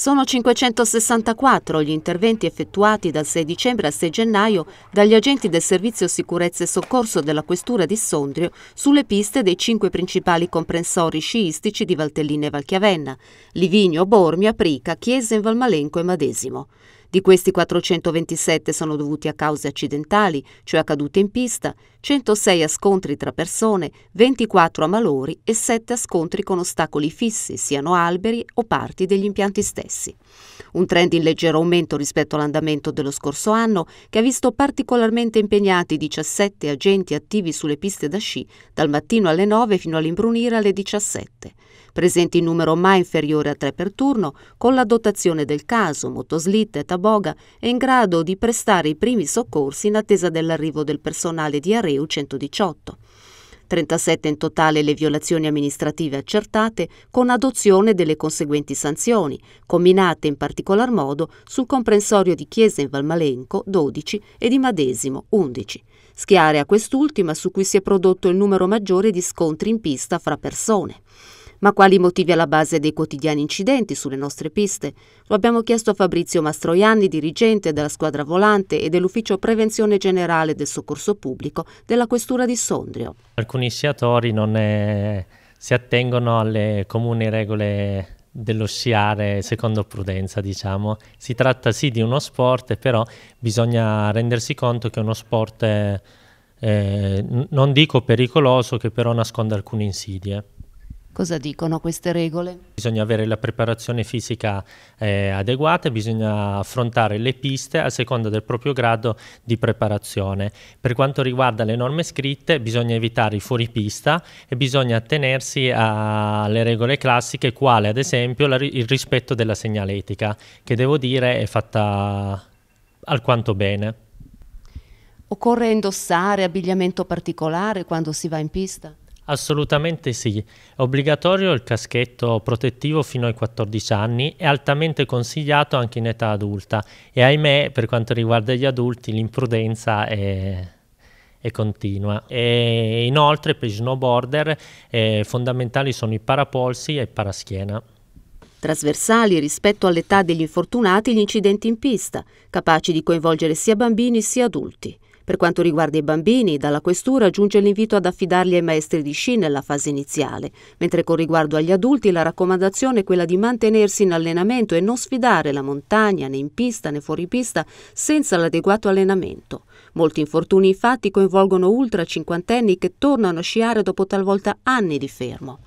Sono 564 gli interventi effettuati dal 6 dicembre al 6 gennaio dagli agenti del Servizio Sicurezza e Soccorso della Questura di Sondrio sulle piste dei cinque principali comprensori sciistici di Valtellina e Valchiavenna, Livigno, Bormia, Prica, Chiesa in Valmalenco e Madesimo. Di questi 427 sono dovuti a cause accidentali, cioè a cadute in pista, 106 a scontri tra persone, 24 a malori e 7 a scontri con ostacoli fissi, siano alberi o parti degli impianti stessi. Un trend in leggero aumento rispetto all'andamento dello scorso anno, che ha visto particolarmente impegnati 17 agenti attivi sulle piste da sci dal mattino alle 9 fino all'imbrunire alle 17 presenti in numero mai inferiore a tre per turno, con la dotazione del caso, motoslitta e taboga è in grado di prestare i primi soccorsi in attesa dell'arrivo del personale di Areu 118. 37 in totale le violazioni amministrative accertate con adozione delle conseguenti sanzioni, combinate in particolar modo sul comprensorio di Chiesa in Valmalenco 12 e di Madesimo 11. Schiare a quest'ultima su cui si è prodotto il numero maggiore di scontri in pista fra persone. Ma quali motivi alla base dei quotidiani incidenti sulle nostre piste? Lo abbiamo chiesto a Fabrizio Mastroianni, dirigente della squadra volante e dell'ufficio prevenzione generale del soccorso pubblico della questura di Sondrio. Alcuni sciatori non è... Eh, si attengono alle comuni regole dello sciare secondo prudenza, diciamo. Si tratta sì di uno sport, però bisogna rendersi conto che è uno sport eh, eh non dico pericoloso, che però nasconde alcune insidie. Cosa dicono queste regole? Bisogna avere la preparazione fisica eh, adeguata, bisogna affrontare le piste a seconda del proprio grado di preparazione. Per quanto riguarda le norme scritte, bisogna evitare i fuoripista e bisogna attenersi alle regole classiche, quale ad esempio la, il rispetto della segnaletica, che devo dire è fatta alquanto bene. Occorre indossare abbigliamento particolare quando si va in pista? Assolutamente sì. È obbligatorio il caschetto protettivo fino ai 14 anni, è altamente consigliato anche in età adulta e ahimè per quanto riguarda gli adulti l'imprudenza è, è continua. E inoltre per gli snowboarder eh, fondamentali sono i parapolsi e il paraschiena trasversali rispetto all'età degli infortunati gli incidenti in pista, capaci di coinvolgere sia bambini sia adulti. Per quanto riguarda i bambini, dalla questura giunge l'invito ad affidarli ai maestri di sci nella fase iniziale, mentre con riguardo agli adulti la raccomandazione è quella di mantenersi in allenamento e non sfidare la montagna né in pista né fuori pista senza l'adeguato allenamento. Molti infortuni infatti coinvolgono ultra cinquantenni che tornano a sciare dopo talvolta anni di fermo.